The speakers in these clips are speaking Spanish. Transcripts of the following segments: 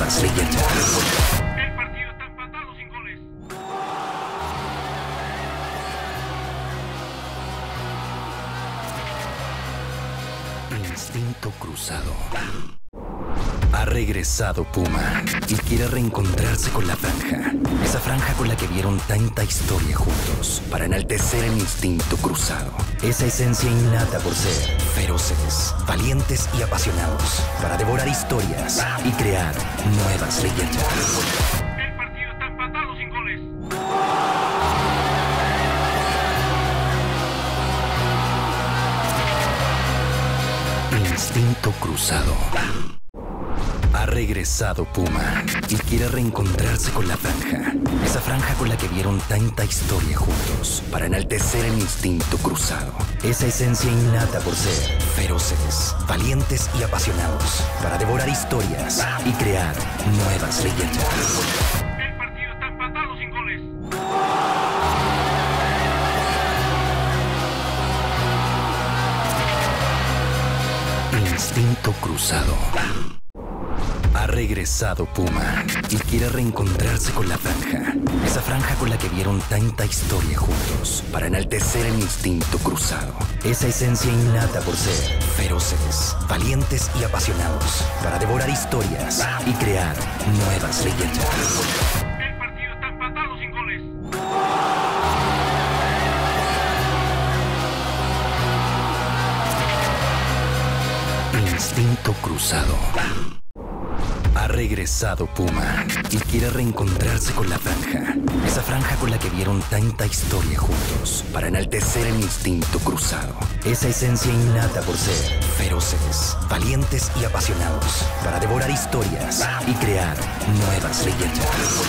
El partido está empatado sin goles. Instinto cruzado regresado Puma y quiere reencontrarse con la franja. Esa franja con la que vieron tanta historia juntos para enaltecer el instinto cruzado. Esa esencia innata por ser feroces, valientes y apasionados para devorar historias y crear nuevas leyendas. Instinto Cruzado regresado Puma y quiere reencontrarse con la franja. Esa franja con la que vieron tanta historia juntos para enaltecer el instinto cruzado. Esa esencia innata por ser feroces, valientes y apasionados para devorar historias y crear nuevas leyendas. Instinto Cruzado regresado Puma y quiere reencontrarse con la franja. Esa franja con la que vieron tanta historia juntos para enaltecer el instinto cruzado. Esa esencia innata por ser feroces, valientes y apasionados para devorar historias y crear nuevas leyendas. Instinto Cruzado regresado Puma y quiere reencontrarse con la franja. Esa franja con la que vieron tanta historia juntos para enaltecer el instinto cruzado. Esa esencia innata por ser feroces, valientes y apasionados para devorar historias y crear nuevas leyendas.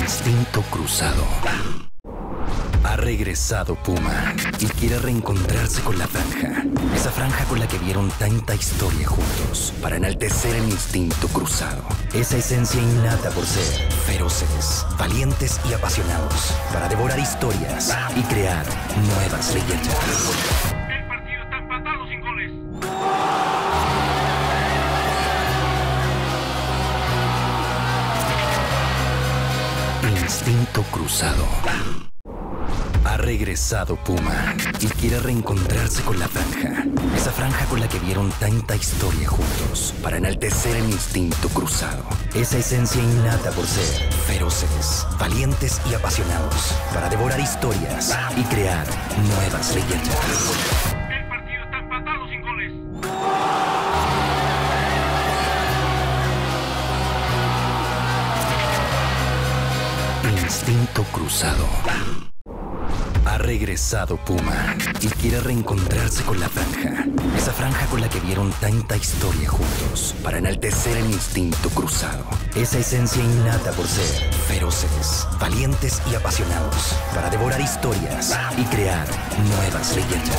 Instinto Cruzado regresado Puma y quiere reencontrarse con la franja. Esa franja con la que vieron tanta historia juntos para enaltecer el instinto cruzado. Esa esencia innata por ser feroces, valientes y apasionados para devorar historias y crear nuevas leyendas. Instinto Cruzado regresado Puma y quiere reencontrarse con la franja. Esa franja con la que vieron tanta historia juntos para enaltecer el instinto cruzado. Esa esencia innata por ser feroces, valientes y apasionados para devorar historias y crear nuevas leyendas. Instinto Cruzado regresado Puma y quiere reencontrarse con la franja. Esa franja con la que vieron tanta historia juntos para enaltecer el instinto cruzado. Esa esencia innata por ser feroces, valientes y apasionados para devorar historias y crear nuevas leyendas.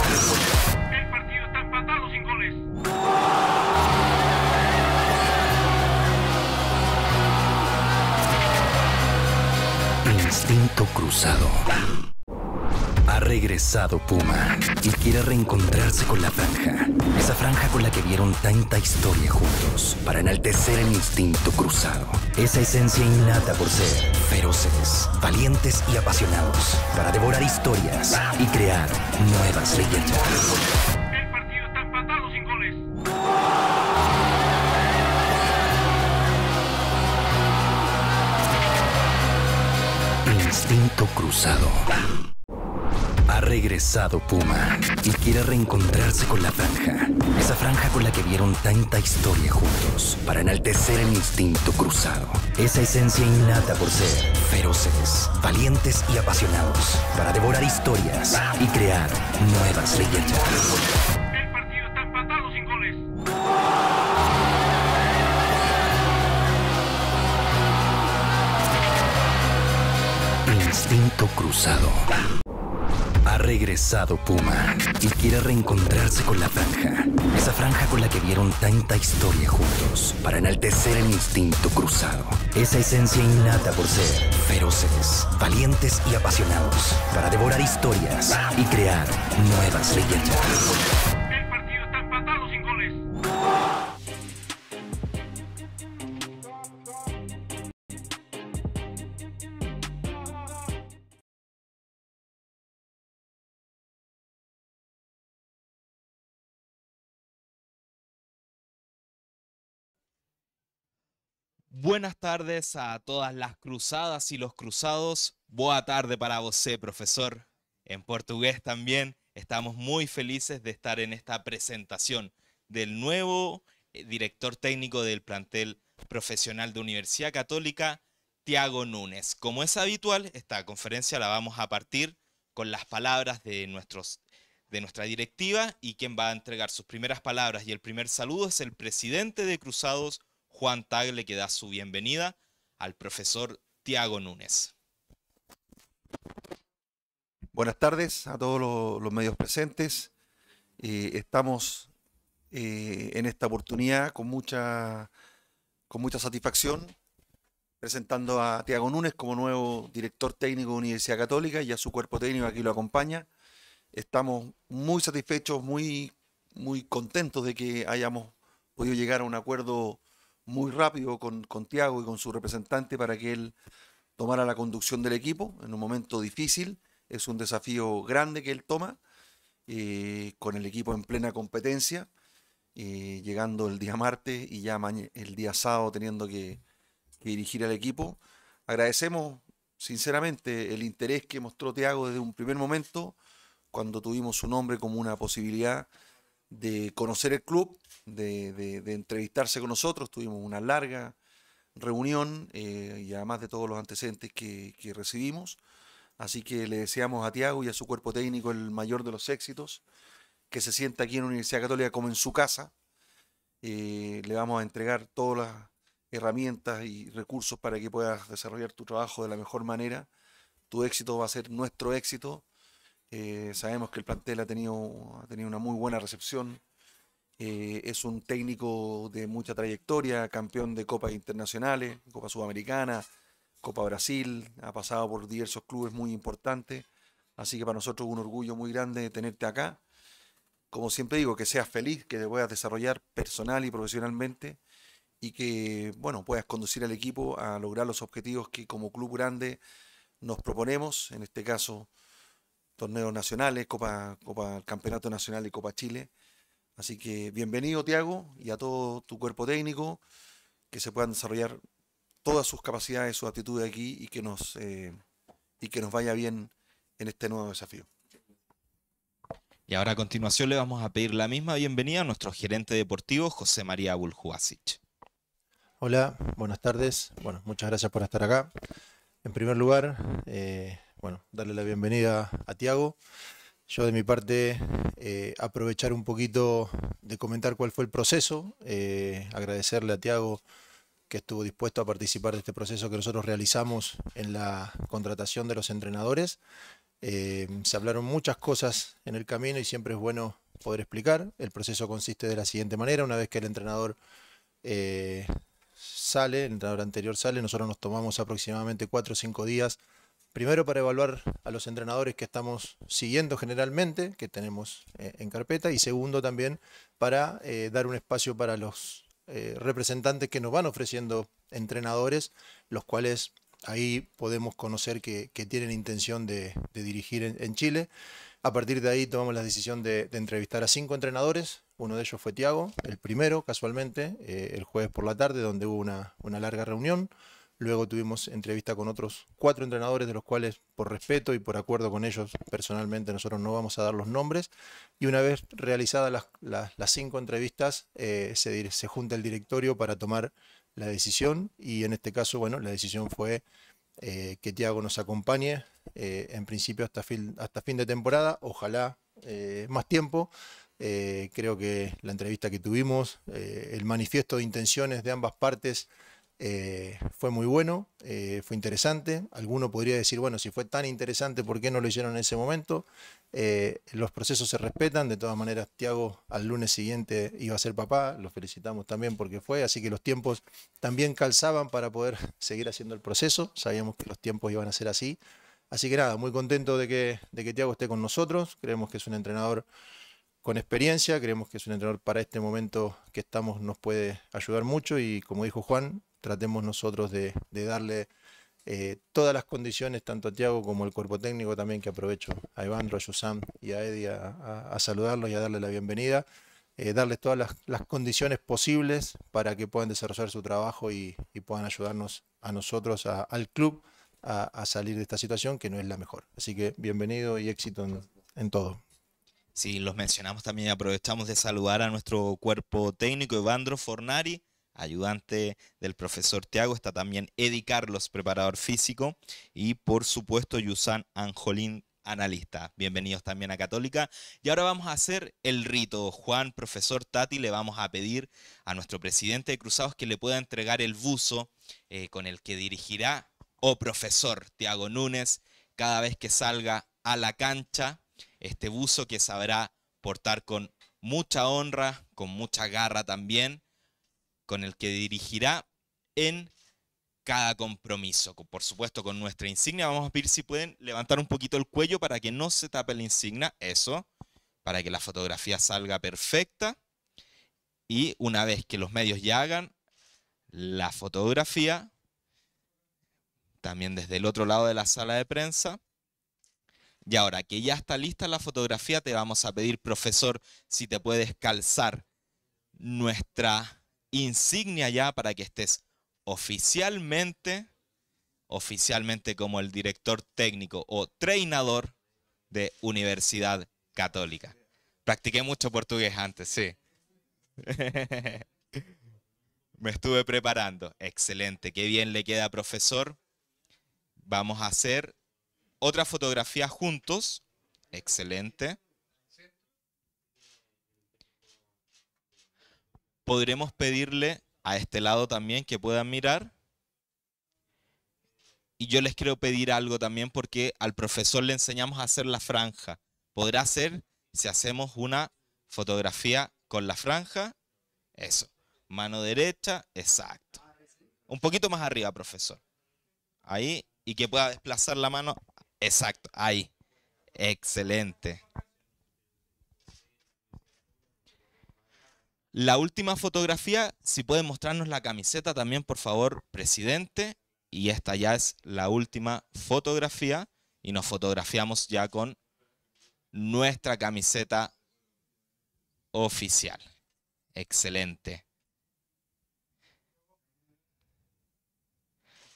Instinto Cruzado regresado Puma y quiere reencontrarse con la franja. Esa franja con la que vieron tanta historia juntos para enaltecer el instinto cruzado. Esa esencia innata por ser feroces, valientes y apasionados para devorar historias y crear nuevas leyendas. Instinto cruzado regresado Puma y quiere reencontrarse con la franja. Esa franja con la que vieron tanta historia juntos para enaltecer el instinto cruzado. Esa esencia innata por ser feroces, valientes y apasionados para devorar historias y crear nuevas leyendas. Instinto Cruzado regresado Puma y quiere reencontrarse con la franja. Esa franja con la que vieron tanta historia juntos para enaltecer el instinto cruzado. Esa esencia innata por ser feroces, valientes y apasionados para devorar historias y crear nuevas leyendas. Buenas tardes a todas las cruzadas y los cruzados. Boa tarde para vos, profesor. En portugués también estamos muy felices de estar en esta presentación del nuevo eh, director técnico del plantel profesional de Universidad Católica, Tiago Núñez. Como es habitual, esta conferencia la vamos a partir con las palabras de, nuestros, de nuestra directiva y quien va a entregar sus primeras palabras y el primer saludo es el presidente de Cruzados, Juan Tagle, que da su bienvenida al profesor Tiago Núñez. Buenas tardes a todos los, medios presentes. Eh, estamos eh, en esta oportunidad con mucha, con mucha satisfacción presentando a Tiago Núñez como nuevo director técnico de Universidad Católica y a su cuerpo técnico aquí lo acompaña. Estamos muy satisfechos, muy, muy contentos de que hayamos podido llegar a un acuerdo muy rápido con, Tiago y con su representante para que él tomara la conducción del equipo en un momento difícil. Es un desafío grande que él toma, eh, con el equipo en plena competencia, eh, llegando el día martes y ya el día sábado teniendo que, que dirigir al equipo. Agradecemos sinceramente el interés que mostró Tiago desde un primer momento, cuando tuvimos su nombre como una posibilidad de conocer el club, de, entrevistarse con nosotros. Tuvimos una larga reunión eh, y además de todos los antecedentes que, recibimos. Así que le deseamos a Tiago y a su cuerpo técnico el mayor de los éxitos, que se sienta aquí en la Universidad Católica como en su casa. Eh, le vamos a entregar todas las herramientas y recursos para que puedas desarrollar tu trabajo de la mejor manera. Tu éxito va a ser nuestro éxito eh, sabemos que el plantel ha tenido, ha tenido una muy buena recepción. Eh, es un técnico de mucha trayectoria, campeón de copas internacionales, Copa Sudamericana, Copa Brasil, ha pasado por diversos clubes muy importantes. Así que para nosotros es un orgullo muy grande tenerte acá. Como siempre digo, que seas feliz, que te puedas desarrollar personal y profesionalmente y que bueno, puedas conducir al equipo a lograr los objetivos que como club grande nos proponemos, en este caso torneos nacionales, Copa, Copa Campeonato Nacional y Copa Chile. Así que bienvenido, Tiago, y a todo tu cuerpo técnico, que se puedan desarrollar todas sus capacidades, sus actitudes aquí y que nos, eh, y que nos vaya bien en este nuevo desafío. Y ahora a continuación le vamos a pedir la misma bienvenida a nuestro gerente deportivo, José María Buljuasic. Hola, buenas tardes. Bueno, muchas gracias por estar acá. En primer lugar, eh, bueno, darle la bienvenida a Tiago. Yo de mi parte eh, aprovechar un poquito de comentar cuál fue el proceso, eh, agradecerle a Tiago que estuvo dispuesto a participar de este proceso que nosotros realizamos en la contratación de los entrenadores. Eh, se hablaron muchas cosas en el camino y siempre es bueno poder explicar. El proceso consiste de la siguiente manera, una vez que el entrenador sale, el entrenador anterior sale, nosotros nos tomamos aproximadamente cuatro o cinco días Primero para evaluar a los entrenadores que estamos siguiendo generalmente, que tenemos eh, en carpeta, y segundo también para eh, dar un espacio para los eh, representantes que nos van ofreciendo entrenadores, los cuales ahí podemos conocer que, tienen intención de, dirigir en, Chile. A partir de ahí tomamos la decisión de, entrevistar a cinco entrenadores. Uno de ellos fue Tiago, el primero casualmente, el jueves por la tarde, donde hubo una larga reunión Luego tuvimos entrevista con otros cuatro entrenadores, de los cuales por respeto y por acuerdo con ellos personalmente nosotros no vamos a dar los nombres. Y una vez realizadas las, cinco entrevistas, eh, se, se junta el directorio para tomar la decisión. Y en este caso, bueno, la decisión fue eh, que Tiago nos acompañe eh, en principio hasta fin, hasta fin de temporada, ojalá más tiempo. creo que la entrevista que tuvimos, el manifiesto de intenciones de ambas partes eh, fue muy bueno, eh, fue interesante. Alguno podría decir, bueno, si fue tan interesante, ¿por qué no lo hicieron en ese momento? Eh, los procesos se respetan. De todas maneras, Tiago al lunes siguiente iba a ser papá. Lo felicitamos también porque fue. Así que los tiempos también calzaban para poder seguir haciendo el proceso. Sabíamos que los tiempos iban a ser así. Así que nada, muy contento de que, de que Tiago esté con nosotros. Creemos que es un entrenador con experiencia, creemos que es un entrenador para este momento que estamos, nos puede ayudar mucho y como dijo Juan, tratemos nosotros de, darle eh, todas las condiciones, tanto a Tiago como al cuerpo técnico también, que aprovecho a Evandro, a Yusam y a Eddie a, saludarlos y a darle la bienvenida. Eh, darles todas las, condiciones posibles para que puedan desarrollar su trabajo y, puedan ayudarnos a nosotros, al club, a, salir de esta situación que no es la mejor. Así que bienvenido y éxito en, todo. Sí, los mencionamos también, aprovechamos de saludar a nuestro cuerpo técnico, Evandro Fornari, ayudante del profesor Tiago, está también Eddie Carlos, preparador físico, y por supuesto Yusan Anjolín, analista. Bienvenidos también a Católica. Y ahora vamos a hacer el rito. Juan, profesor Tati, le vamos a pedir a nuestro presidente de Cruzados que le pueda entregar el buzo eh, con el que dirigirá, o oh profesor Tiago Núñez, cada vez que salga a la cancha, este buzo que sabrá portar con mucha honra, con mucha garra también, con el que dirigirá en cada compromiso. Por supuesto, con nuestra insignia vamos a pedir si pueden levantar un poquito el cuello para que no se tape la insignia, eso, para que la fotografía salga perfecta. Y una vez que los medios ya hagan la fotografía, también desde el otro lado de la sala de prensa. Y ahora que ya está lista la fotografía, te vamos a pedir, profesor, si te puedes calzar nuestra insignia ya para que estés oficialmente, oficialmente como el director técnico o treinador de Universidad Católica. Practiqué mucho portugués antes, sí. Me estuve preparando. Excelente, qué bien le queda, profesor. Vamos a hacer otra fotografía juntos. Excelente. podremos pedirle a este lado también que puedan mirar. Y yo les quiero pedir algo también porque al profesor le enseñamos a hacer la franja. Podrá hacer si hacemos una fotografía con la franja. Eso. Mano derecha, exacto. Un poquito más arriba, profesor. Ahí. Y que pueda desplazar la mano. Exacto. Ahí. Excelente. La última fotografía, si pueden mostrarnos la camiseta también, por favor, presidente. Y esta ya es la última fotografía y nos fotografiamos ya con nuestra camiseta oficial. Excelente.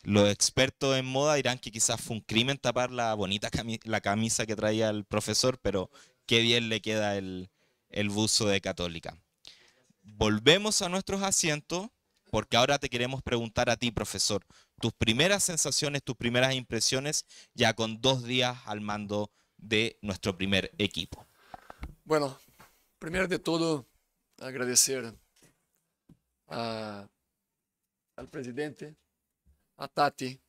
Los expertos en moda dirán que quizás fue un crimen tapar la bonita la camisa que traía el profesor, pero qué bien le queda el, el buzo de católica volvemos a nuestros asientos, porque ahora te queremos preguntar a ti, profesor, tus primeras sensaciones, tus primeras impresiones, ya con dos días al mando de nuestro primer equipo. Bueno, primero de todo, agradecer al presidente, a Tati,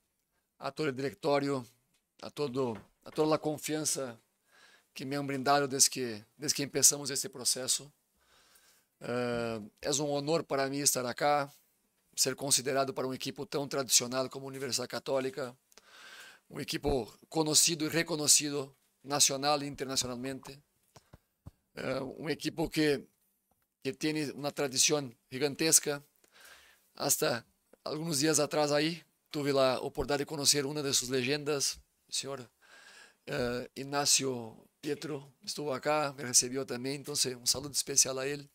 a todo el directorio, a, todo, a toda la confianza que me han brindado desde desde que empezamos este proceso. Uh, é um honor para mim estar aqui, ser considerado para um equipo tão tradicional como a Universidade Católica, um equipo conhecido e reconhecido nacional e internacionalmente, uh, um equipo que que tem uma tradição gigantesca. Hasta alguns dias atrás aí tive a oportunidade de conhecer uma de suas legendas, o senhor uh, ah, Inácio Pietro, estou aqui, me recebeu também, então um saludo especial a ele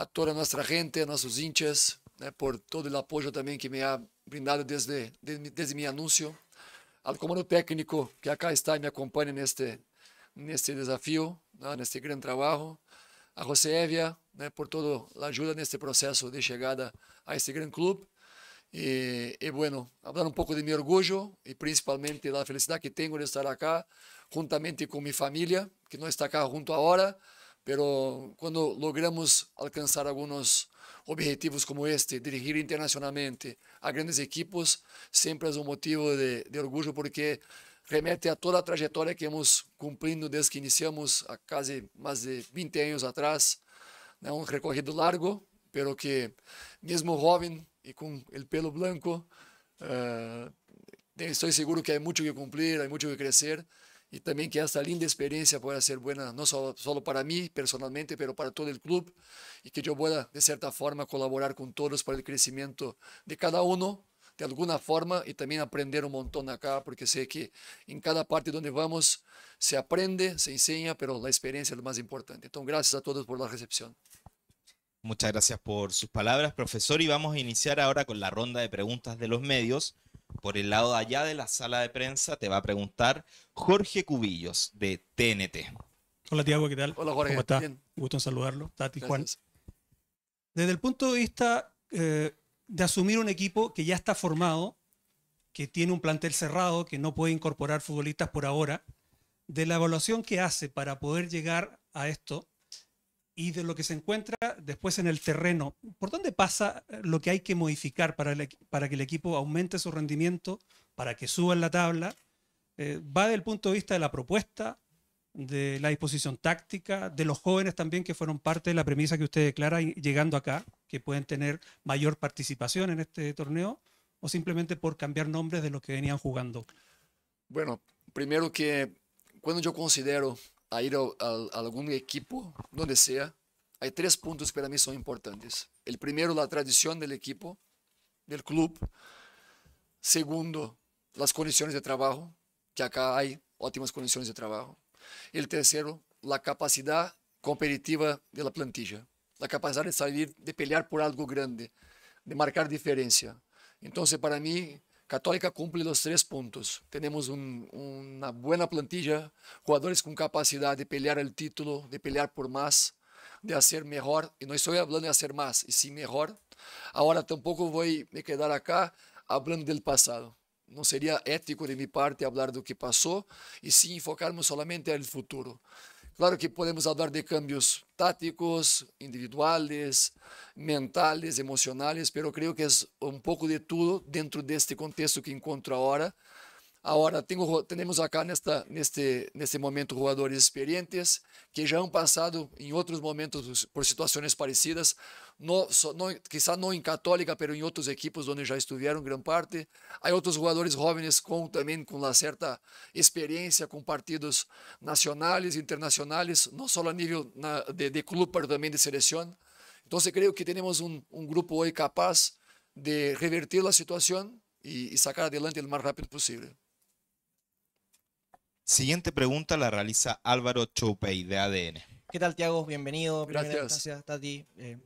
a toda a nossa gente, a nossos hinchas, né, por todo o apoio também que me ha brindado desde, desde, meu anúncio. Ao comando técnico que acá está e me acompanha neste, neste desafio, né, neste grande trabalho. A José Evia, né, por toda a ajuda neste processo de chegada a este grande clube. E, e bueno, falar um pouco de meu orgulho e principalmente da felicidade que tenho de estar acá, juntamente com minha família, que não está cá junto agora. hora pero quando logramos alcançar alguns objetivos como este, dirigir internacionalmente a grandes equipos, sempre é um motivo de, de porque remete a toda a trajetória que hemos cumprindo desde que iniciamos há quase mais de 20 anos atrás, né? um recorrido largo, pero que mesmo jovem e com o pelo branco, uh, eh, estou seguro que há muito que cumprir, há muito que crescer y también que esta linda experiencia pueda ser buena, no solo, para mí personalmente, pero para todo el club y que yo pueda, de cierta forma, colaborar con todos para el crecimiento de cada uno de alguna forma y también aprender un montón acá, porque sé que en cada parte donde vamos se aprende, se enseña, pero la experiencia es lo más importante. Entonces, gracias a todos por la recepción. Muchas gracias por sus palabras, profesor, y vamos a iniciar ahora con la ronda de preguntas de los medios por el lado de allá de la sala de prensa te va a preguntar Jorge Cubillos de TNT. Hola Tiago, ¿qué tal? Hola Jorge, ¿cómo estás? Gusto en saludarlo. Tati, Juan. Desde el punto de vista eh, de asumir un equipo que ya está formado, que tiene un plantel cerrado, que no puede incorporar futbolistas por ahora, de la evaluación que hace para poder llegar a esto, y de lo que se encuentra después en el terreno, ¿por dónde pasa eh, lo que hay que modificar para, para que el equipo aumente su rendimiento, para que suba en la tabla? Eh, va del punto de vista de la propuesta, de la disposición táctica, de los jóvenes también que fueron parte de la premisa que usted declara llegando acá, que pueden tener mayor participación en este torneo, o simplemente por cambiar nombres de los que venían jugando? Bueno, primero que cuando yo considero a ir a, algún equipo, donde sea, hay tres puntos que para mí son importantes. El primero, la tradición del equipo, del club. Segundo, las condiciones de trabajo, que acá hay ótimas condiciones de trabajo. el tercero, la capacidad competitiva de la plantilla, la capacidad de salir, de pelear por algo grande, de marcar diferencia. Entonces, para mí Católica cumpre os três pontos. Temos um, uma boa plantilha, jogadores com capacidade de pelear o título, de pelear por mais, de ser melhor. E não estou falando de ser mais, e sim melhor. Agora, tampouco vou me quedar acá falando do passado. Não seria ético de minha parte falar do que passou e sim focarmos solamente no futuro. Claro que podemos falar de cambios táticos, individuales, mentales, emocionales, pero creo que es un poco de todo dentro de este contexto que encontro agora. Agora, temos acá nesta, neste, neste momento jogadores experientes que já han passado em outros momentos por situações parecidas, no, so, no, quizá não em Católica, mas em outros equipos onde já estiveram grande parte. Há outros jogadores jovens com, também com uma certa experiência com partidos nacionais, internacionais, não só a nível na, de, de clube, mas também de seleção. Então, eu creio que temos um, um grupo hoje capaz de reverter a situação e, e sacar adelante o mais rápido possível. Siguiente pregunta la realiza Álvaro Choupey de ADN. ¿Qué tal, Tiago? Bienvenido. Gracias. Primera Tati. Eh,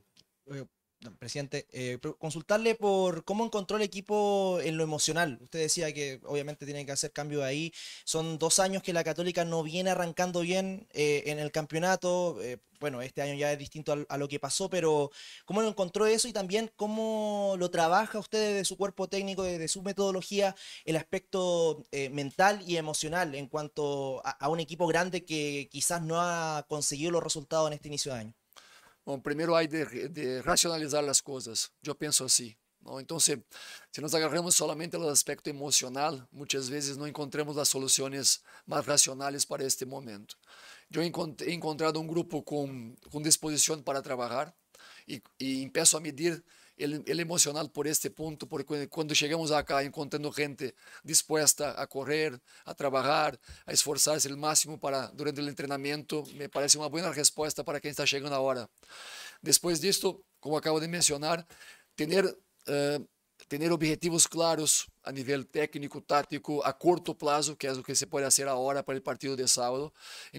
eh presidente, eh, consultarle por cómo encontró el equipo en lo emocional. Usted decía que obviamente tiene que hacer cambios ahí. Son dos años que la Católica no viene arrancando bien eh, en el campeonato. Eh, bueno, este año ya es distinto a, lo que pasó, pero ¿cómo lo encontró eso y también cómo lo trabaja usted desde su cuerpo técnico, desde su metodología, el aspecto mental y emocional en cuanto a un equipo grande que quizás no ha conseguido los resultados en este inicio de año? Bom, primeiro há de, de racionalizar as coisas. Eu penso assim. Não? Então, se, se nos agarramos solamente ao aspecto emocional, muitas vezes não encontramos as soluções mais racionais para este momento. Eu encontrei encontrado um grupo com, com disposição para trabalhar e, e a medir ele, é emocionado por este ponto, porque quando chegamos acá encontrando gente disposta a correr, a trabalhar, a esforçar-se o máximo para durante o treinamento, me parece uma boa resposta para quem está chegando agora. Depois disto, como acabo de mencionar, ter uh, eh, ter objetivos claros a nível técnico, tático, a curto prazo, que é o que se pode fazer agora para o partido de sábado,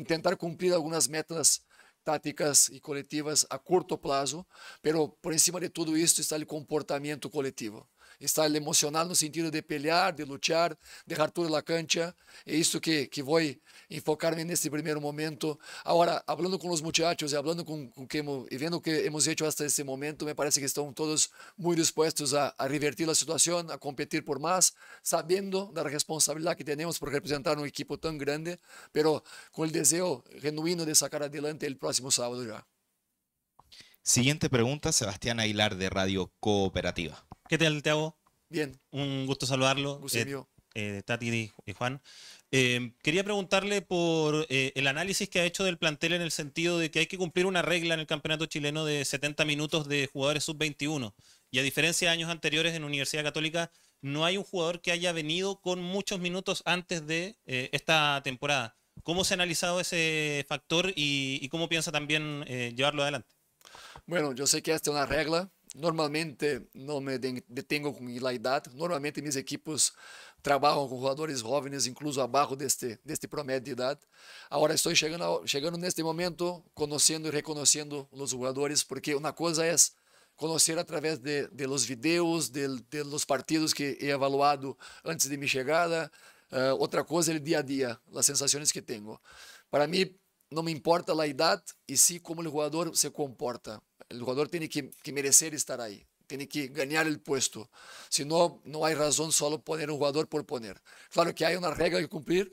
tentar cumprir algumas metas táticas e coletivas a curto prazo, pero por cima de tudo isso está o comportamento coletivo. Está el emocional no sentido de pelear, de luchar, dejar en la cancha. Es esto que, que a enfocarme en este primer momento. Ahora, hablando con los muchachos y viendo con que, que hemos hecho hasta este momento, me parece que están todos muy dispuestos a, revertir la situación, a competir por más, sabiendo la responsabilidad que tenemos por representar un equipo tan grande, pero con el deseo genuino de sacar adelante el próximo sábado ya. Siguiente pregunta, Sebastián Ailar de Radio Cooperativa. ¿Qué tal, Teago? Bien. Un gusto saludarlo. Gusto eh, eh, Tati y Juan. Eh, quería preguntarle por el análisis que ha hecho del plantel en el sentido de que hay que cumplir una regla en el campeonato chileno de 70 minutos de jugadores sub-21. Y a diferencia de años anteriores en Universidad Católica, no hay un jugador que haya venido con muchos minutos antes de esta temporada. ¿Cómo se ha analizado ese factor y, cómo piensa también llevarlo adelante? Bueno, yo sé que esta es una regla Normalmente não me detengo com idade. Normalmente minhas equipes trabalham com jogadores jovens, incluso abaixo deste deste promédio de idade. Agora estou chegando chegando neste momento, conhecendo e reconhecendo os jogadores, porque uma coisa é conhecer através de, de los vídeos, de, de los partidos que he evaluado antes de minha chegada. Uh, outra coisa é o dia a dia, as sensações que tenho. Para mim não me importa a idade, e sim como o jogador se comporta. O jogador tem que, que merecer estar aí, tem que ganhar o posto. Se não, não há razão só poner um jogador por poner. Claro que há uma regra que cumprir,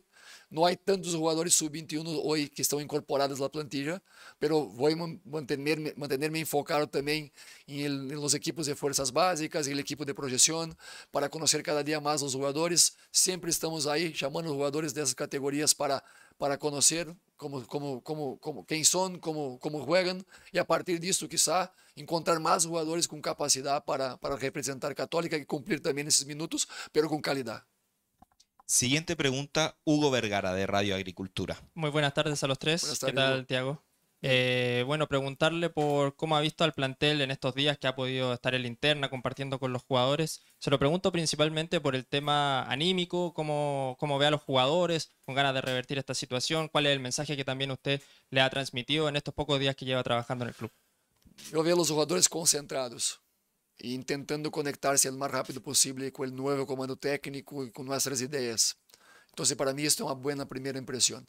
não há tantos jogadores sub-21 hoje que estão incorporados na plantilha, mas vou manter-me mantenerme enfocado também em equipos de forças básicas, no equipo de projeção, para conhecer cada dia mais os jogadores. Sempre estamos aí chamando os jogadores dessas categorias para para conhecer como como como como quem são, como como jogam e a partir disso, quizá, encontrar mais jogadores com capacidade para para representar a Católica e cumprir também esses minutos, mas com qualidade. Siguiente pregunta, Hugo Vergara de Radio Agricultura. Muy buenas tardes a los tres. ¿Qué tal, Tiago? Eh, bueno, preguntarle por cómo ha visto al plantel en estos días que ha podido estar en la interna compartiendo con los jugadores. Se lo pregunto principalmente por el tema anímico, cómo, cómo ve a los jugadores con ganas de revertir esta situación, cuál es el mensaje que también usted le ha transmitido en estos pocos días que lleva trabajando en el club. Yo veo a los jugadores concentrados intentando conectarse lo más rápido posible con el nuevo comando técnico y con nuestras ideas. Entonces, para mí esto es una buena primera impresión.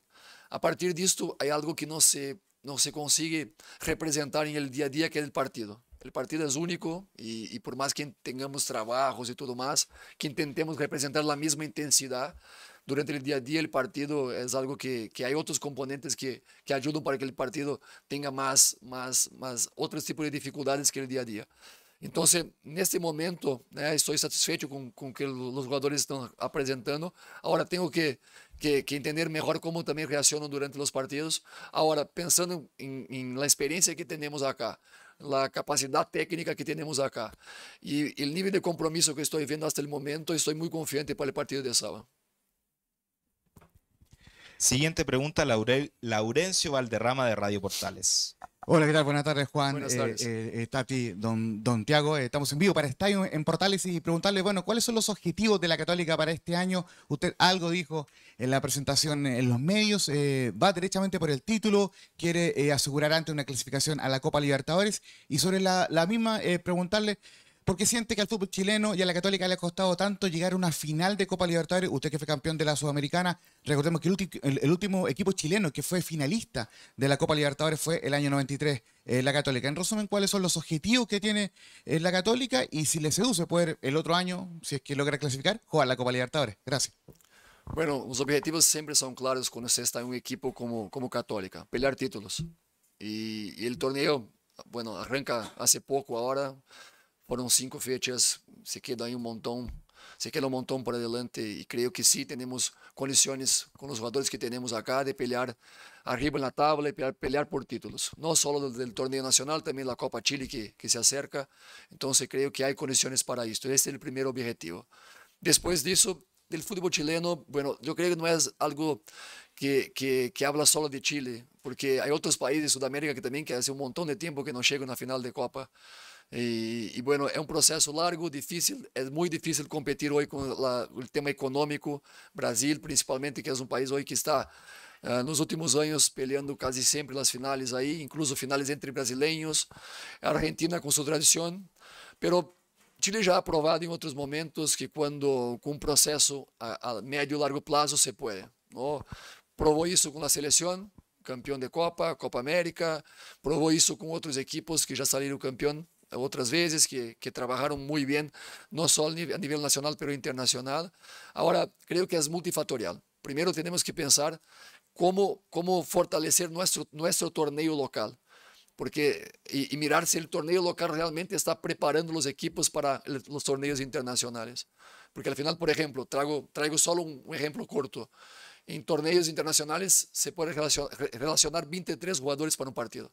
A partir de esto, hay algo que no se, no se consigue representar en el día a día, que es el partido. El partido es único y, por más que tengamos trabajos y todo más, que intentemos representar la misma intensidad, durante el día a día el partido es algo que, hay otros componentes que, que ayudan para que el partido tenga más, más, más otros tipos de dificultades que el día a día. Entonces, en este momento, estoy satisfecho con com, que los jugadores están presentando. Ahora tengo que, entender mejor cómo también reaccionan durante los partidos. Ahora, pensando en la experiencia que tenemos acá, la capacidad técnica que tenemos acá y el nivel de compromiso que estoy viendo hasta el momento, estoy muy confiante para el partido de sábado. Siguiente pregunta, Laurencio Valderrama de Radio Portales. Hola, ¿qué tal? Buenas tardes, Juan. Buenas eh, tardes. Eh, eh, don, Tiago. estamos en vivo para estar en Portales y preguntarle, bueno, ¿cuáles son los objetivos de la Católica para este año? Usted algo dijo en la presentación en los medios. va derechamente por el título, quiere asegurar antes una clasificación a la Copa Libertadores. Y sobre la misma, preguntarle ¿Por qué siente que al fútbol chileno y a la Católica le ha costado tanto llegar a una final de Copa Libertadores. Usted que fue campeón de la Sudamericana, recordemos que el, último equipo chileno que fue finalista de la Copa Libertadores fue el año 93, eh, la Católica. En resumen, ¿cuáles son los objetivos que tiene eh, la Católica y si le seduce poder el otro año, si es que logra clasificar, jugar la Copa Libertadores? Gracias. Bueno, los objetivos siempre son claros cuando se está en un equipo como, como Católica, pelear títulos. y el torneo, bueno, arranca hace poco ahora, Foram cinco fechas, se queda aí um montão, se queda um montão por adelante e creio que sim, temos condições com os jogadores que temos acá de pelear arriba na tabla e pelear, pelear por títulos. Não só do, do torneio nacional, também da Copa Chile que, que se acerca. Então, creio que há condições para isso. Esse é o primeiro objetivo. Depois disso, do futebol chileno, bueno, eu creio que não é algo que, que, que habla só de Chile, porque há outros países da América que também que há um montão de tempo que não chegam na final de Copa. E, e, bueno, é um processo largo, difícil, é muito difícil competir hoje com la, o tema econômico Brasil, principalmente que é um país hoje que está uh, nos últimos anos peleando quase sempre nas finais aí, incluso finais entre brasileiros, a Argentina com sua tradição, pero Chile já ha provado em outros momentos que quando com um processo a, a médio e largo prazo se pode. Provou isso com a seleção, campeão de Copa, Copa América, provou isso com outros equipos que já saíram campeão otras veces, que, que, trabajaron muy bien, no solo a nivel nacional, pero internacional. Ahora, creo que es multifactorial. Primero tenemos que pensar cómo, cómo fortalecer nuestro, nuestro torneo local. Porque, y, mirar si el torneo local realmente está preparando los equipos para los torneos internacionales. Porque al final, por ejemplo, traigo, traigo solo un, ejemplo corto. En torneos internacionales se puede relacionar, 23 jugadores para un partido.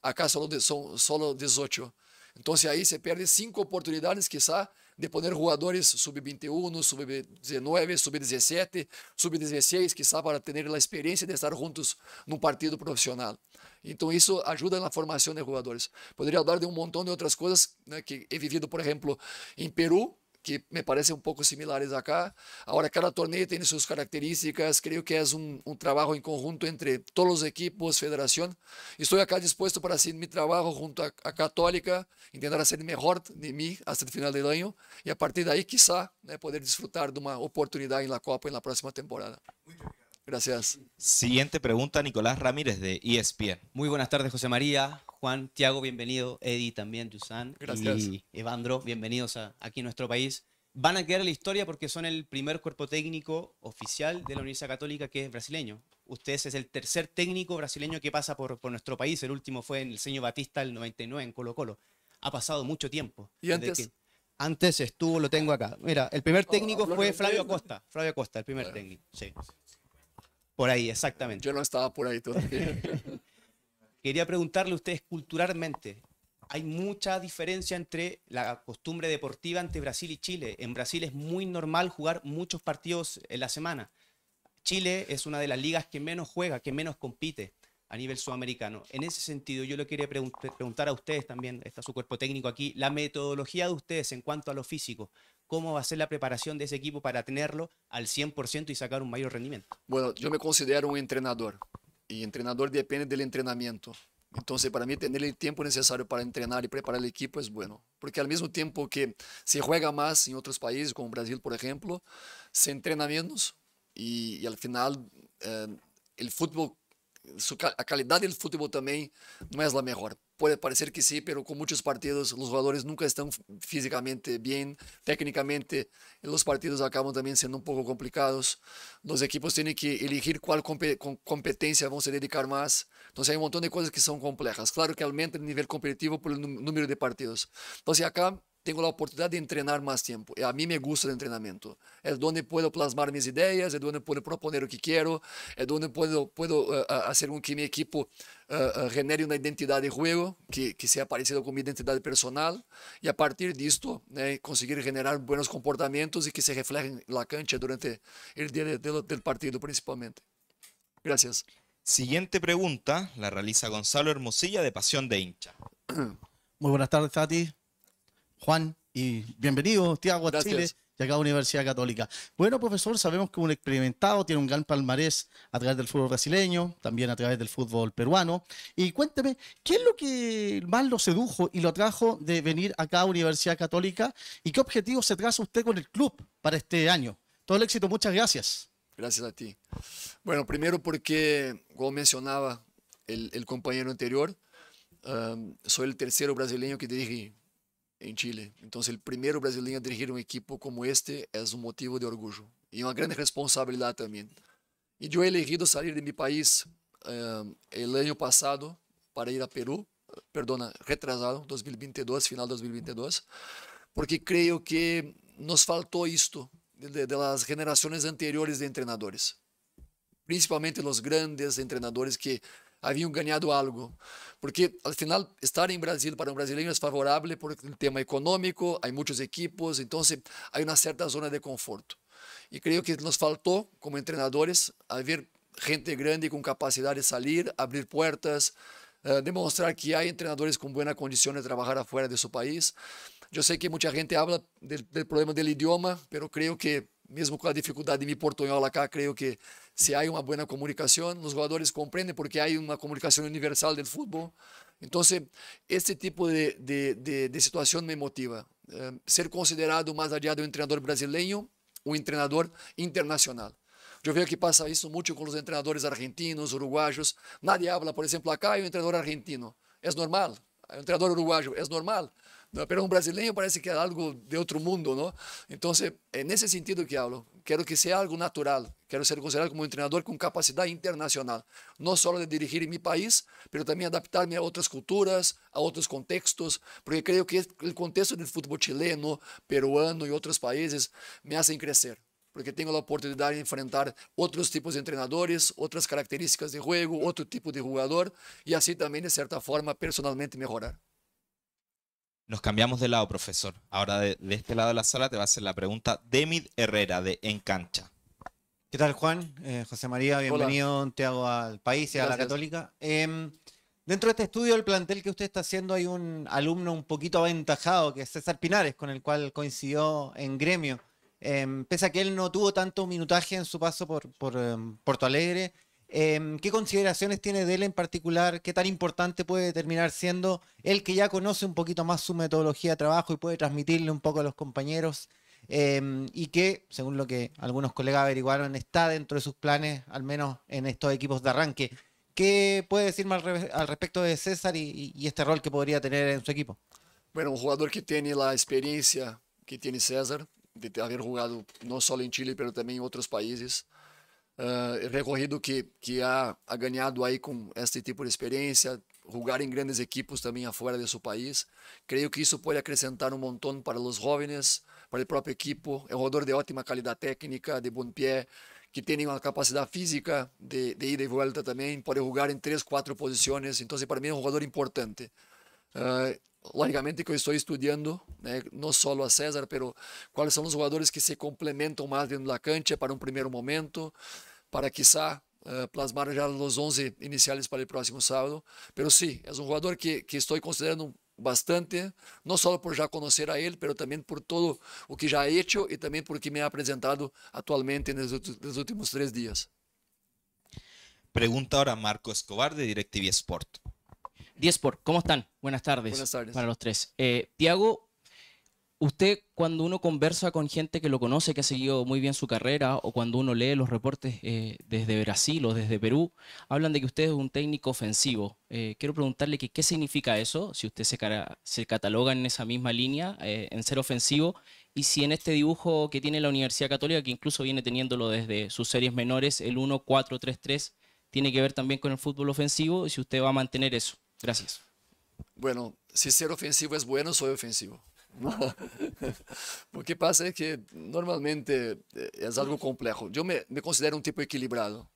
Acá solo, son, solo 18. Então, aí se perde cinco oportunidades quizá de poner jogadores sub-21, sub-19, sub-17, sub-16, quizá para ter a experiência de estar juntos num partido profissional Então isso ajuda na formação de jogadores. Poderia falar de um montão de outras coisas né, que he vivido, por exemplo, em Peru, que me parecem um pouco similares acá. Agora cada torneio tem suas características, Creio que é um trabalho em conjunto entre todos os equipos, federação. Estou acá disposto para fazer meu trabalho junto à Católica, tentar ser melhor de mim até o final do ano e a partir daí quizá né, poder disfrutar de uma oportunidade na la Copa e na próxima temporada. Muito obrigado. Gracias. Siguiente pregunta, Nicolás Ramírez de ESPN. Muy buenas tardes, José María. Juan, Tiago, bienvenido. Eddie también, Yusan. Gracias. Y Evandro, bienvenidos a, aquí en nuestro país. Van a quedar en la historia porque son el primer cuerpo técnico oficial de la Universidad Católica que es brasileño. Usted es el tercer técnico brasileño que pasa por, por nuestro país. El último fue en el señor Batista, el 99, en Colo Colo. Ha pasado mucho tiempo. ¿Y antes? antes estuvo, lo tengo acá. Mira, el primer oh, técnico fue Flavio Acosta. Flavio Acosta, el primer técnico. Sí. Por ahí, exactamente. Yo no estaba por ahí todavía. Quería preguntarle a ustedes culturalmente, hay mucha diferencia entre la costumbre deportiva entre Brasil y Chile. En Brasil es muy normal jugar muchos partidos en la semana. Chile es una de las ligas que menos juega, que menos compite a nivel sudamericano. En ese sentido, yo le quería preguntar a ustedes también, está su cuerpo técnico aquí, la metodología de ustedes en cuanto a lo físico cómo va a ser la preparación de ese equipo para tenerlo al 100% y sacar un mayor rendimiento. Bueno, yo me considero un entrenador y entrenador depende del entrenamiento. Entonces, para mí, tener el tiempo necesario para entrenar y preparar el equipo es bueno. Porque al mismo tiempo que se juega más en otros países, como Brasil, por ejemplo, se entrena menos y, al final eh, el fútbol la calidad del fútbol también no es la mejor, puede parecer que sí, pero con muchos partidos, los jugadores nunca están físicamente bien, técnicamente los partidos acaban también siendo un poco complicados. los equipos tienen que elegir cuál competencia van a dedicar más, entonces hay un montón de cosas que son complejas. Claro que aumenta el nivel competitivo por el número de partidos. entonces acá tengo la oportunidad de entrenar más tiempo. A mí me gusta el entrenamiento. Es donde puedo plasmar mis ideas, es donde puedo proponer lo que quiero, es donde puedo, puedo eh, eh, hacer un que mi equipo eh, genere una identidad de juego que, sea parecido con mi identidad personal y a partir de esto conseguir generar buenos comportamientos y que se reflejen en la cancha durante el día del partido principalmente. Gracias. Siguiente pregunta la realiza Gonzalo Hermosilla de Pasión de Hincha. Muy buenas tardes, Tati. Juan, y bienvenido, Tiago, a Chile acá a Universidad Católica. Bueno, profesor, sabemos que un experimentado tiene un gran palmarés a través del fútbol brasileño, también a través del fútbol peruano. Y cuénteme, ¿qué es lo que más lo sedujo y lo trajo de venir acá a Universidad Católica? ¿Y qué objetivos se traza usted con el club para este año? Todo el éxito, muchas gracias. Gracias a ti. Bueno, primero porque, como mencionaba el, compañero anterior, um, soy el tercero brasileño que te dije... em Chile. Então, ser o primeiro brasileiro a dirigir um equipo como este é um motivo de orgulho e uma grande responsabilidade também. E eu elegido sair de meu país um, eh, ano passado para ir a Peru, perdona, retrasado, 2022, final de 2022, porque creio que nos faltou isto das gerações anteriores de treinadores, principalmente os grandes treinadores que haviam ganhado algo. Porque, al final, estar em Brasil para um brasileiro é favorável por um tema econômico, há muitos equipos, então há uma certa zona de conforto. E creio que nos faltou, como treinadores, haver gente grande com capacidade de sair, abrir portas, eh, demonstrar que há treinadores com boa condição de trabalhar fora de seu país. Eu sei que muita gente habla do problema do idioma, mas creio que mesmo com a dificuldade de me portuñol cá, creio que se há uma boa comunicação, os jogadores compreendem porque há uma comunicação universal do futebol. Então, esse tipo de, de, de, de me motiva. Eh, ser considerado mais adiado um treinador brasileiro, brasileño, treinador internacional. Eu vejo que passa isso muito com os treinadores argentinos, uruguayos. Nadie habla, por exemplo, acá hay un entrenador argentino. é normal. o un entrenador uruguayo. É normal pero un brasileño parece que es algo de otro mundo, ¿no? Entonces, en ese sentido que hablo, quiero que sea algo natural, quiero ser considerado como un entrenador con capacidad internacional, no solo de dirigir en mi país, pero también adaptarme a otras culturas, a otros contextos, porque creo que el contexto del fútbol chileno, peruano y otros países me hacen crecer. Porque tengo la oportunidad de enfrentar otros tipos de entrenadores, otras características de juego, otro tipo de jugador y así también, de cierta forma, personalmente mejorar. Nos cambiamos de lado, profesor. Ahora de, este lado de la sala te va a hacer la pregunta Demid Herrera de En Cancha. ¿Qué tal, Juan? Eh, José María, bienvenido, te hago al país y a la Católica. Em, dentro de este estudio, el plantel que usted está haciendo, hay un alumno un poquito aventajado, que es César Pinares, con el cual coincidió en gremio. Em, pese a que él no tuvo tanto minutaje en su paso por, por em, Porto Alegre, Em, ¿Qué consideraciones tiene de él en particular? ¿Qué tan importante puede terminar siendo él que ya conoce un poquito más su metodología de trabajo y puede transmitirle un poco a los compañeros? Em, y que, según lo que algunos colegas averiguaron, está dentro de sus planes, al menos en estos equipos de arranque. ¿Qué puede decir al, al respecto de César y este rol que podría tener en su equipo? Bueno, un jugador que tiene la experiencia que tiene César, de haber jugado no solo en Chile, pero también en otros países. uh, recorrido que, que ha, ha, ganhado aí com este tipo de experiência, jogar em grandes equipes também afora de seu país. Creio que isso pode acrescentar um montão para os jovens, para o próprio equipo. É um jogador de ótima qualidade técnica, de bom pé, que tem uma capacidade física de, de ida e volta também. Pode jogar em três, quatro posições. Então, para mim, é um jogador importante. Uh, lógicamente que eu estou estudando, né, não só a César, mas quais são os jogadores que se complementam mais dentro da cancha para um primeiro momento, para quizá uh, plasmar já os 11 iniciais para o próximo sábado. Mas sim, é um jogador que, que estou considerando bastante, não só por já conhecer a ele, mas também por todo o que já é feito e também por que me é apresentado atualmente nos últimos três dias. Pergunta agora Marco Escobar de DirecTV Sport. Diezpor, ¿cómo están? Buenas tardes. Buenas tardes. Para los tres. Eh, Tiago, usted cuando uno conversa con gente que lo conoce, que ha seguido muy bien su carrera, o cuando uno lee los reportes eh, desde Brasil o desde Perú, hablan de que usted es un técnico ofensivo. Eh, quiero preguntarle qué significa eso, si usted se, se cataloga en esa misma línea, en ser ofensivo, y si en este dibujo que tiene la Universidad Católica, que incluso viene teniéndolo desde sus series menores, el 1-4-3-3, tiene que ver también con el fútbol ofensivo, y si usted va a mantener eso. Gracias. Bueno, si ser ofensivo es bueno, soy ofensivo. Porque pasa es que normalmente eh, es algo complejo. Yo me, considero un tipo equilibrado.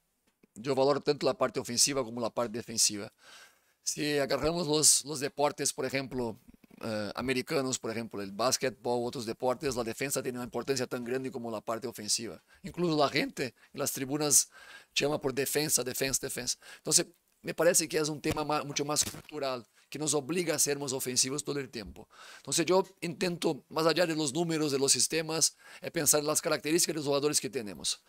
Yo valoro tanto la parte ofensiva como la parte defensiva. Si agarramos los, deportes, por ejemplo, eh, americanos, por ejemplo, el básquetbol, otros deportes, la defensa tiene una importancia tan grande como la parte ofensiva. Incluso la gente en las tribunas llama por defensa, defensa, defensa. Entonces, me parece que es un tema mucho más cultural, que nos obliga a ser más ofensivos todo el tiempo. Entonces yo intento, más allá de los números, de los sistemas, eh, pensar en las características de los jugadores que tenemos.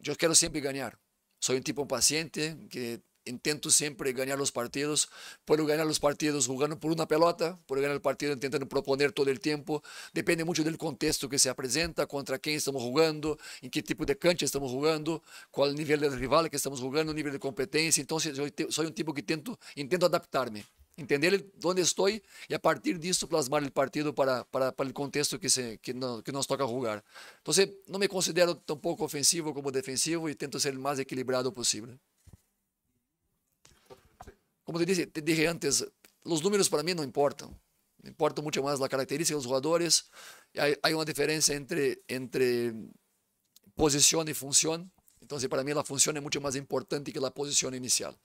Yo quiero siempre ganar. Soy un tipo paciente que intento siempre ganar los partidos. Puedo ganar los partidos jugando por una pelota, puedo ganar el partido intentando proponer todo el tiempo. Depende mucho del contexto que se presenta, contra quién estamos jugando, en qué tipo de cancha estamos jugando, cuál nivel de rival que estamos jugando, nivel nivel de competencia. Entonces, soy un tipo que intento intento adaptarme. Entender dónde estoy y, a partir de eso, plasmar el partido para, para, para contexto que, se, que, nos toca jugar. Entonces, no me considero tampoco ofensivo como defensivo y intento ser el más equilibrado posible. Como te dije, antes, los números para mí no importan. Me importa mucho más la característica de los jugadores. Hay, hay una diferencia entre, entre posición y función. Entonces, para mí la función es mucho más importante que la posición inicial.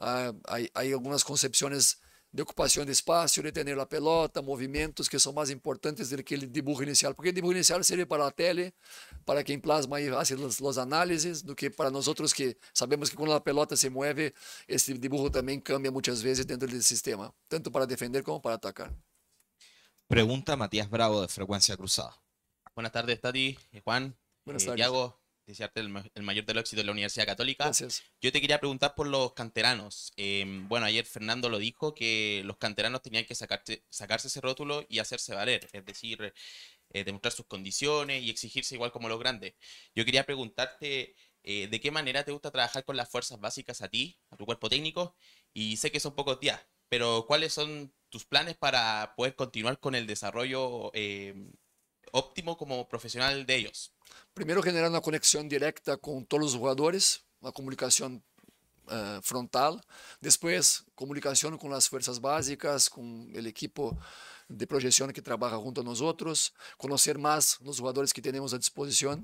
Ah, hay, hay, algunas concepciones de ocupação de espaço, detener a pelota, movimentos que são mais importantes do que o dibujo inicial, porque o dibujo inicial serve para a tele, para quem plasma e faz os análises, do que para nós outros que sabemos que quando a pelota se move, esse dibujo também cambia muitas vezes dentro do sistema, tanto para defender como para atacar. Pergunta Matías Bravo de Frecuencia Cruzada. Boa tarde Tati, Juan, Buenas eh, tardes. Eh, Diego. desearte el, mayor de los éxitos de la Universidad Católica. Yo te quería preguntar por los canteranos. Em, bueno, ayer Fernando lo dijo que los canteranos tenían que sacarse, sacarse ese rótulo y hacerse valer, es decir, eh, demostrar sus condiciones y exigirse igual como los grandes. Yo quería preguntarte eh, de qué manera te gusta trabajar con las fuerzas básicas a ti, a tu cuerpo técnico, y sé que son pocos días, pero ¿cuáles son tus planes para poder continuar con el desarrollo em, óptimo como profesional de ellos? Primeiro, generar uma conexão direta com todos os jogadores, uma comunicação uh, eh, frontal. Depois, comunicação com as forças básicas, com o equipo de projeção que trabalha junto a outros, conhecer mais os jogadores que temos à disposição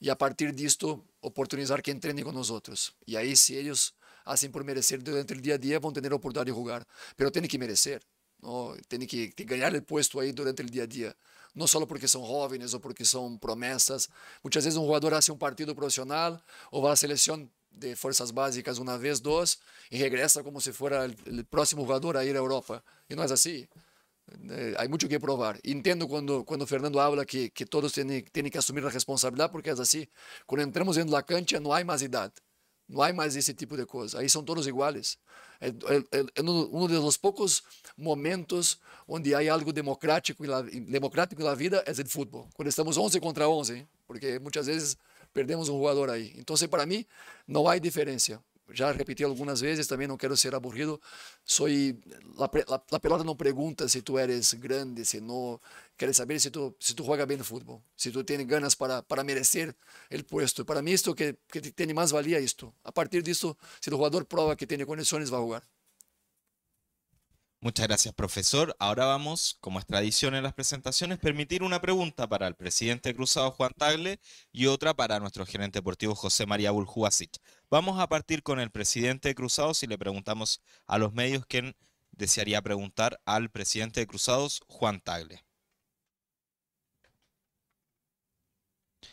e a partir disto oportunizar que com nós outros. E aí, se eles hacen por merecer durante o dia a dia, vão ter a oportunidade de jogar. Mas tem que merecer. ¿no? Tienen que, que, ganar el puesto ahí durante el día a día. No solo porque son jóvenes o porque son promesas. Muchas veces un jugador hace un partido profesional o va a la selección de fuerzas básicas una vez, dos, y regresa como si fuera el, el próximo jugador a ir a Europa. Y no es así. Eh, hay mucho que probar. Entiendo cuando, cuando Fernando habla que, que todos tienen, tienen que asumir la responsabilidad porque es así. Cuando entramos en la cancha no hay más edad. Não há mais esse tipo de coisa. Aí são todos iguais. É, é, é, é um dos poucos momentos onde há algo democrático e democrático na vida é o futebol. Quando estamos 11 contra 11, porque muitas vezes perdemos um jogador aí. Então, para mim, não há diferença. Ya repetí algunas veces, también no quiero ser aburrido. Soy la, pelota no pregunta si tú eres grande, si no Quer saber si tú si tú joga bien no futebol, se tu ganas para para merecer el puesto. Para mí esto que que tem mais valia esto. A partir de esto, si el jugador prova que tiene conexiones va a jugar. Muchas gracias, profesor. Ahora vamos, como es tradición en las presentaciones, permitir una pregunta para el presidente Cruzado Juan Tagle y otra para nuestro gerente deportivo José María Buljuasic. Vamos a partir con el presidente de Cruzados y le preguntamos a los medios quién desearía preguntar al presidente de Cruzados, Juan Tagle.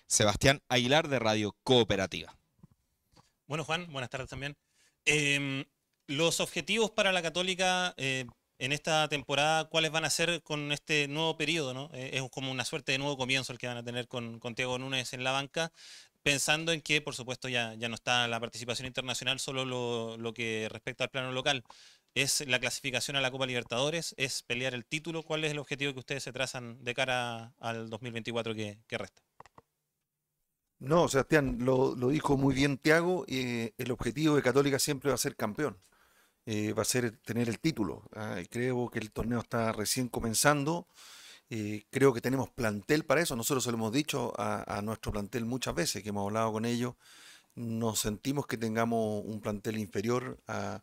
Sebastián Aguilar de Radio Cooperativa. Bueno, Juan, buenas tardes también. Em, los objetivos para la Católica eh, en esta temporada cuáles van a ser con este nuevo periodo, ¿no? Eh, es como una suerte de nuevo comienzo el que van a tener con, Tiago Núñez en la banca, pensando en que, por supuesto, ya, ya no está la participación internacional, solo lo, que respecta al plano local. ¿Es la clasificación a la Copa Libertadores? ¿Es pelear el título? ¿Cuál es el objetivo que ustedes se trazan de cara al 2024 que, resta? No, Sebastián, lo, dijo muy bien Tiago, eh, el objetivo de Católica siempre va a ser campeón. Eh, va a ser tener el título. ¿ah? creo que el torneo está recién comenzando. Eh, creo que tenemos plantel para eso. Nosotros se lo hemos dicho a, nuestro plantel muchas veces, que hemos hablado con ellos. Nos sentimos que tengamos un plantel inferior a,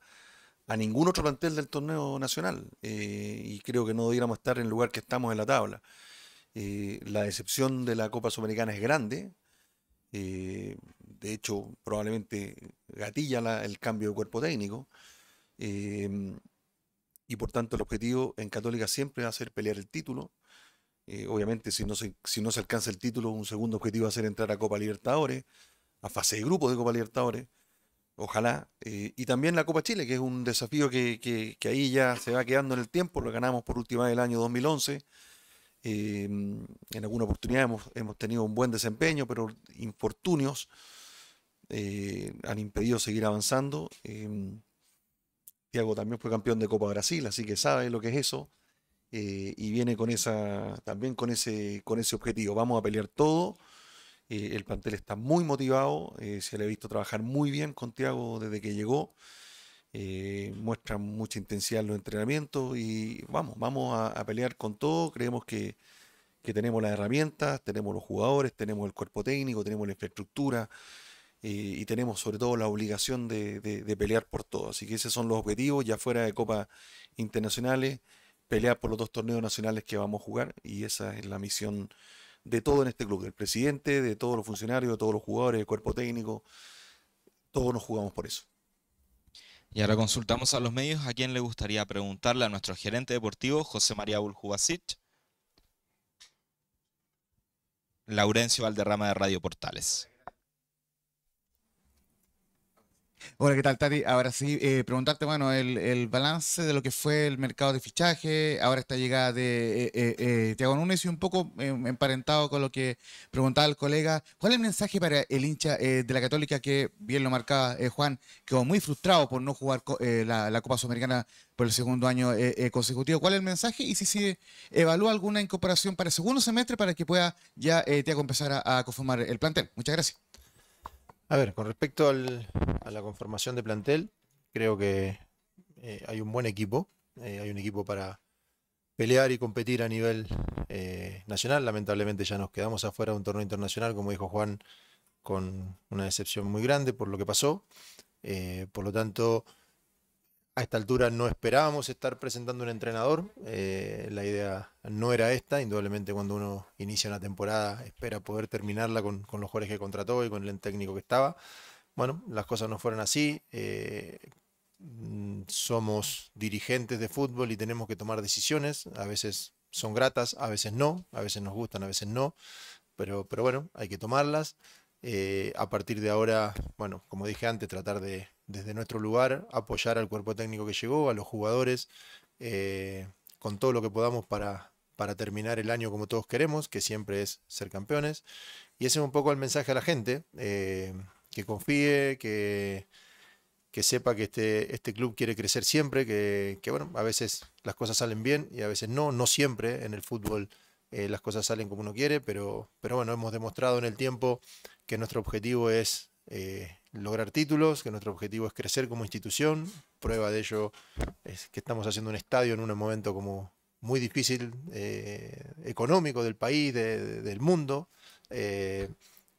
ningún otro plantel del torneo nacional. Eh, y creo que no debiéramos estar en el lugar que estamos en la tabla. la decepción de la Copa Sudamericana es grande. de hecho, probablemente gatilla el cambio de cuerpo técnico. Em, y por tanto el objetivo en Católica siempre va a ser pelear el título. Eh, obviamente si no, se, si no se alcanza el título, un segundo objetivo va a ser entrar a Copa Libertadores, a fase de grupo de Copa Libertadores, ojalá. Eh, y también la Copa Chile, que es un desafío que, ahí ya se va quedando en el tiempo, lo ganamos por última vez el año 2011. Em, en alguna oportunidad hemos, hemos, tenido un buen desempeño, pero infortunios eh, han impedido seguir avanzando. Em, Tiago también fue campeón de Copa Brasil, así que sabe lo que es eso. Eh, y viene con esa, también con ese, objetivo. Vamos a pelear todo. Eh, el plantel está muy motivado. Eh, se le ha visto trabajar muy bien con Tiago desde que llegó. muestra mucha intensidad en los entrenamientos. Y vamos, vamos a, pelear con todo. Creemos que, que tenemos las herramientas, tenemos los jugadores, tenemos el cuerpo técnico, tenemos la infraestructura. Eh, y tenemos sobre todo la obligación de, pelear por todo. Así que esos son los objetivos, ya fuera de Copa internacionales, pelear por los dos torneos nacionales que vamos a jugar y esa es la misión de todo en este club, del presidente, de todos los funcionarios, de todos los jugadores, del cuerpo técnico, todos nos jugamos por eso. Y ahora consultamos a los medios a quién le gustaría preguntarle a nuestro gerente deportivo, José María Buljubasic. Laurencio Valderrama de Radio Portales. Hola, ¿qué tal, Tati? Ahora sí, eh, preguntarte, bueno, el, el, balance de lo que fue el mercado de fichaje, ahora está llegada de eh, eh, eh Tiago Núñez y un poco em, emparentado con lo que preguntaba el colega, ¿cuál es el mensaje para el hincha de la Católica que, bien lo marcaba Juan, quedó muy frustrado por no jugar la, la, Copa Sudamericana por el segundo año consecutivo? ¿Cuál es el mensaje? Y si se evalúa alguna incorporación para el segundo semestre para que pueda ya Tiago empezar a conformar el plantel. Muchas gracias. A ver, con respecto a la conformación de plantel, creo que eh, hay un buen equipo. Eh, hay un equipo para pelear y competir a nivel eh, nacional. Lamentablemente ya nos quedamos afuera de un torneo internacional, como dijo Juan, con una decepción muy grande por lo que pasó. por lo tanto, a esta altura no esperábamos estar presentando un entrenador, eh, la idea no era esta, indudablemente cuando uno inicia una temporada espera poder terminarla con, los jugadores que contrató y con el técnico que estaba. Bueno, las cosas no fueron así, eh, mm, somos dirigentes de fútbol y tenemos que tomar decisiones, a veces son gratas, a veces no, a veces nos gustan, a veces no, pero, bueno, hay que tomarlas. Eh, a partir de ahora, bueno, como dije antes, tratar de, desde nuestro lugar, apoyar al cuerpo técnico que llegó, a los jugadores, eh, con todo lo que podamos para, para terminar el año como todos queremos, que siempre es ser campeones. Y ese es un poco el mensaje a la gente, eh, que confíe, que, que sepa que este, este, club quiere crecer siempre, que, bueno, a veces las cosas salen bien y a veces no, no siempre en el fútbol eh, las cosas salen como uno quiere, pero, pero bueno, hemos demostrado en el tiempo que nuestro objetivo es lograr títulos, que nuestro objetivo es crecer como institución. Prueba de ello es que estamos haciendo un estadio en un momento como muy difícil eh, económico del país, del mundo. Eh,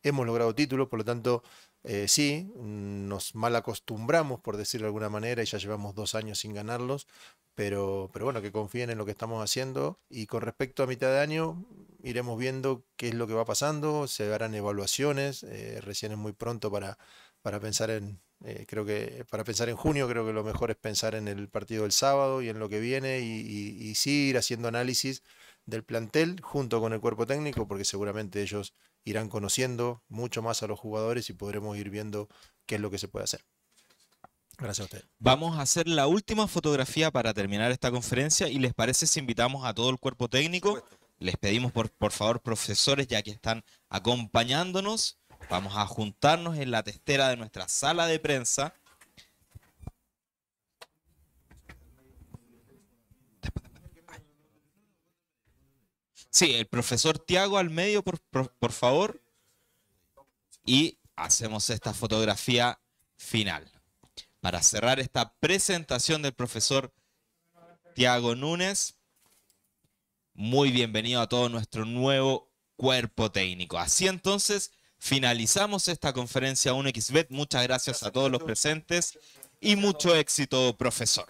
hemos logrado títulos, por lo tanto, eh, sí, nos mal acostumbramos, por decirlo de alguna manera, y ya llevamos dos años sin ganarlos, pero, pero bueno, que confíen en lo que estamos haciendo. Y con respecto a mitad de año, iremos viendo qué es lo que va pasando, se harán evaluaciones, recién es muy pronto para para pensar en, eh, creo que para pensar en junio, creo que lo mejor es pensar en el partido del sábado y en lo que viene y, y, sí ir haciendo análisis del plantel junto con el cuerpo técnico, porque seguramente ellos irán conociendo mucho más a los jugadores y podremos ir viendo qué es lo que se puede hacer. Gracias a usted. Vamos a hacer la última fotografía para terminar esta conferencia y les parece si invitamos a todo el cuerpo técnico. Les pedimos por favor, profesores, ya que están acompañándonos, Vamos a juntarnos en la testera de nuestra sala de prensa. Sí, el profesor Tiago al medio, por, favor. Y hacemos esta fotografía final. Para cerrar esta presentación del profesor Tiago Núñez, muy bienvenido a todo nuestro nuevo cuerpo técnico. Así entonces Finalizamos esta conferencia 1xBet. Muchas gracias a todos los presentes y mucho éxito, profesor.